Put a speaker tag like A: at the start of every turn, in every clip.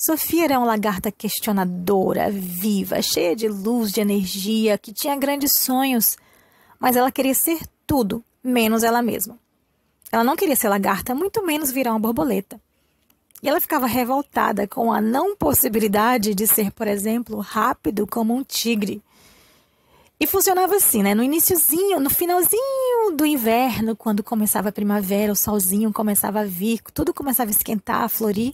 A: Sofia era uma lagarta questionadora, viva, cheia de luz, de energia, que tinha grandes sonhos, mas ela queria ser tudo, menos ela mesma. Ela não queria ser lagarta, muito menos virar uma borboleta. E ela ficava revoltada com a não possibilidade de ser, por exemplo, rápido como um tigre. E funcionava assim, né? No iníciozinho, no finalzinho do inverno, quando começava a primavera, o solzinho começava a vir, tudo começava a esquentar, a florir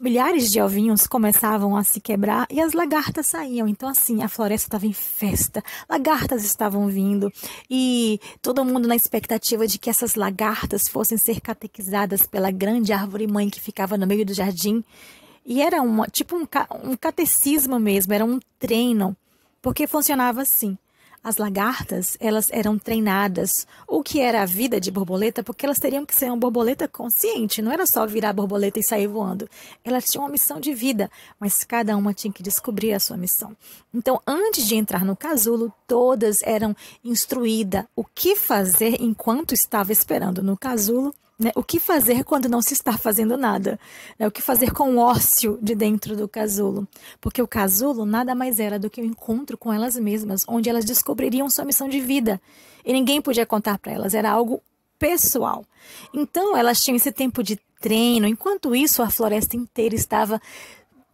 A: milhares de ovinhos começavam a se quebrar e as lagartas saíam. Então, assim, a floresta estava em festa, lagartas estavam vindo e todo mundo na expectativa de que essas lagartas fossem ser catequizadas pela grande árvore mãe que ficava no meio do jardim. E era uma, tipo um, um catecismo mesmo, era um treino, porque funcionava assim. As lagartas, elas eram treinadas, o que era a vida de borboleta, porque elas teriam que ser uma borboleta consciente, não era só virar borboleta e sair voando. Elas tinham uma missão de vida, mas cada uma tinha que descobrir a sua missão. Então, antes de entrar no casulo, todas eram instruídas o que fazer enquanto estava esperando no casulo né? O que fazer quando não se está fazendo nada? Né? O que fazer com o ócio de dentro do casulo? Porque o casulo nada mais era do que um encontro com elas mesmas, onde elas descobririam sua missão de vida. E ninguém podia contar para elas, era algo pessoal. Então elas tinham esse tempo de treino, enquanto isso a floresta inteira estava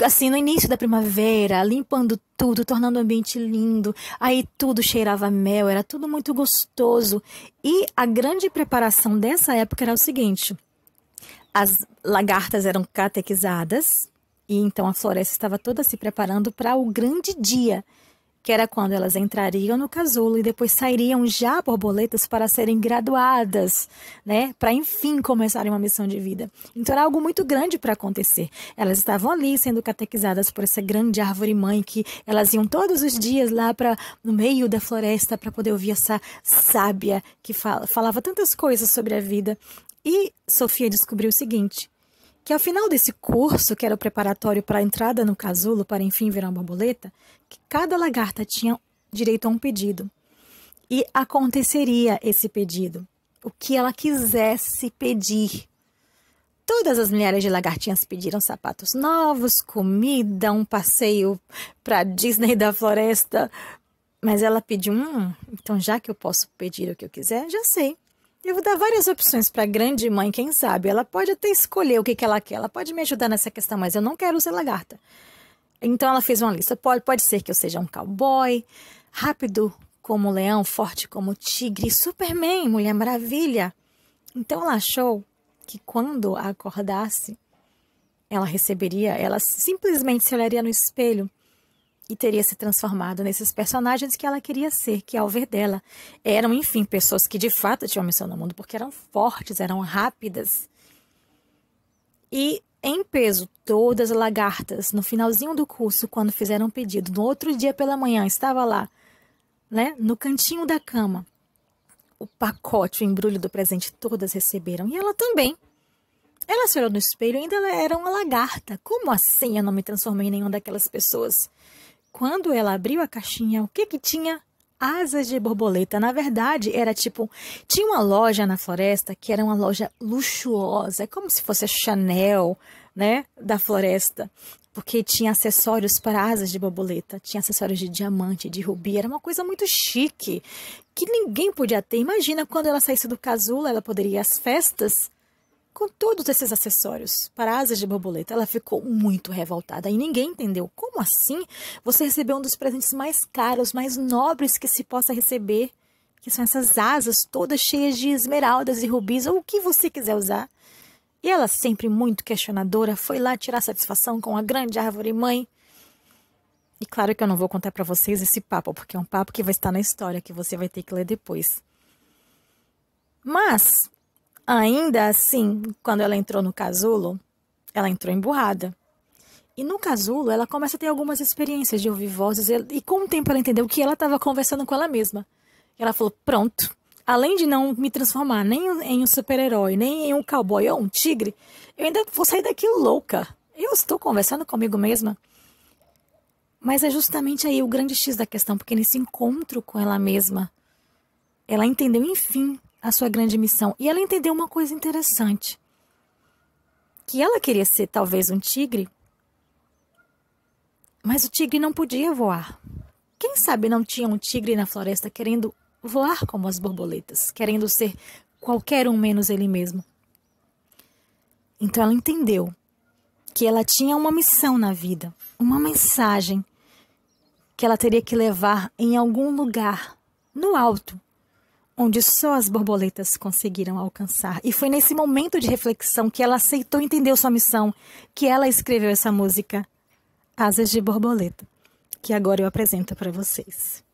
A: assim, no início da primavera, limpando tudo, tornando o ambiente lindo. Aí tudo cheirava mel, era tudo muito gostoso. E a grande preparação dessa época era o seguinte: as lagartas eram catequizadas, e então a floresta estava toda se preparando para o grande dia que era quando elas entrariam no casulo e depois sairiam já borboletas para serem graduadas, né? Para enfim começarem uma missão de vida. Então era algo muito grande para acontecer. Elas estavam ali sendo catequizadas por essa grande árvore mãe que elas iam todos os dias lá para no meio da floresta para poder ouvir essa sábia que falava tantas coisas sobre a vida. E Sofia descobriu o seguinte: que ao final desse curso, que era o preparatório para a entrada no casulo, para enfim virar uma borboleta, que cada lagarta tinha direito a um pedido. E aconteceria esse pedido, o que ela quisesse pedir. Todas as milhares de lagartinhas pediram sapatos novos, comida, um passeio para Disney da floresta. Mas ela pediu um, então já que eu posso pedir o que eu quiser, já sei. Eu vou dar várias opções para a grande mãe, quem sabe. Ela pode até escolher o que, que ela quer. Ela pode me ajudar nessa questão, mas eu não quero ser lagarta. Então ela fez uma lista. Pode, pode ser que eu seja um cowboy, rápido como leão, forte como tigre, Superman, Mulher Maravilha. Então ela achou que quando acordasse, ela receberia, ela simplesmente se olharia no espelho e teria se transformado nesses personagens que ela queria ser, que ao ver dela eram, enfim, pessoas que de fato tinham missão no mundo, porque eram fortes, eram rápidas. E em peso, todas lagartas, no finalzinho do curso, quando fizeram um pedido, no outro dia pela manhã, estava lá, né, no cantinho da cama, o pacote, o embrulho do presente, todas receberam. E ela também. Ela se olhou no espelho e ainda era uma lagarta. Como assim eu não me transformei em nenhuma daquelas pessoas? Quando ela abriu a caixinha, o que que tinha? Asas de borboleta. Na verdade, era tipo. Tinha uma loja na floresta que era uma loja luxuosa, é como se fosse a Chanel, né? Da floresta porque tinha acessórios para asas de borboleta, tinha acessórios de diamante, de rubi, era uma coisa muito chique, que ninguém podia ter. Imagina quando ela saísse do casulo, ela poderia ir às festas com todos esses acessórios para asas de borboleta. Ela ficou muito revoltada e ninguém entendeu. Como assim você recebeu um dos presentes mais caros, mais nobres que se possa receber? Que são essas asas todas cheias de esmeraldas e rubis, ou o que você quiser usar. E ela, sempre muito questionadora, foi lá tirar satisfação com a grande árvore mãe. E claro que eu não vou contar para vocês esse papo, porque é um papo que vai estar na história, que você vai ter que ler depois. Mas Ainda assim, quando ela entrou no casulo, ela entrou emburrada. E no casulo, ela começa a ter algumas experiências de ouvir vozes. E com o tempo, ela entendeu que ela estava conversando com ela mesma. Ela falou: Pronto, além de não me transformar nem em um super-herói, nem em um cowboy ou um tigre, eu ainda vou sair daqui louca. Eu estou conversando comigo mesma. Mas é justamente aí o grande X da questão, porque nesse encontro com ela mesma, ela entendeu, enfim, a sua grande missão. E ela entendeu uma coisa interessante: que ela queria ser talvez um tigre, mas o tigre não podia voar. Quem sabe não tinha um tigre na floresta querendo voar como as borboletas, querendo ser qualquer um menos ele mesmo. Então ela entendeu que ela tinha uma missão na vida, uma mensagem que ela teria que levar em algum lugar no alto onde só as borboletas conseguiram alcançar. E foi nesse momento de reflexão que ela aceitou e entendeu sua missão, que ela escreveu essa música, Asas de Borboleta, que agora eu apresento para vocês.